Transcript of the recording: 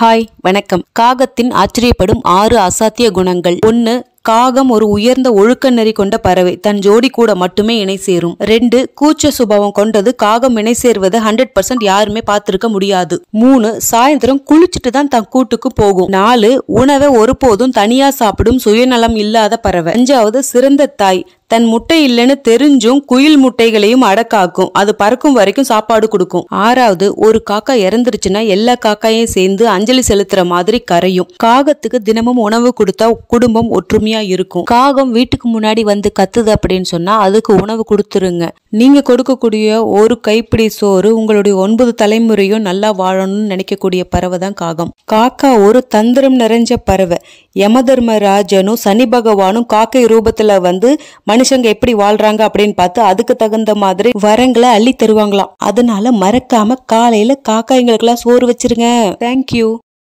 hi வணக்கம் காகத்தின் ஆச்சரியப்படும் ஆறு அசாத்திய குணங்கள் ஒன்று காகம் ஒரு உயர்ந்த ஒழுக்க நெறி கொண்ட பறவை தன் ஜோடி கூட மட்டுமே இணை சேரும் ரெண்டு கூச்ச சுபாவம் கொண்டது காகம் இணை சேர்வது ஹண்ட்ரட் பர்சன்ட் யாருமே பார்த்திருக்க முடியாது மூணு சாயந்தரம் குளிச்சுட்டு தான் தன் கூட்டுக்கு போகும் நாலு உணவை ஒருபோதும் தனியா சாப்பிடும் சுயநலம் இல்லாத பறவை அஞ்சாவது சிறந்த தாய் தன் முட்டை இல்லைன்னு தெரிஞ்சும் குயில் முட்டைகளையும் அடக்காக்கும் அது பறக்கும் வரைக்கும் சாப்பாடு கொடுக்கும் ஆறாவது ஒரு காக்கா இறந்துருச்சுன்னா எல்லா காக்காயும் சேர்ந்து அஞ்சலி செலுத்துற மாதிரி கரையும் காகத்துக்கு தினமும் உணவு கொடுத்தா குடும்பம் ஒற்றுமையா இருக்கும் காகம் வீட்டுக்கு முன்னாடி வந்து கத்துது அப்படின்னு சொன்னா அதுக்கு உணவு கொடுத்துருங்க நீங்க கொடுக்கக்கூடிய ஒரு கைப்பிடி சோறு உங்களுடைய ஒன்பது தலைமுறையும் நல்லா வாழணும்னு நினைக்கக்கூடிய பறவை தான் காகம் காக்கா ஒரு தந்திரம் நிறைஞ்ச பறவை யமதர்மராஜனும் சனி பகவானும் காக்கை ரூபத்துல வந்து மனு மனுஷங்க எப்படி வாழ்றாங்க அப்படின்னு பார்த்து அதுக்கு தகுந்த மாதிரி வரங்களை அள்ளி தருவாங்களாம் அதனால மறக்காம காலையில காக்காய்களுக்கு எல்லாம் சோறு வச்சிருங்க தேங்க்யூ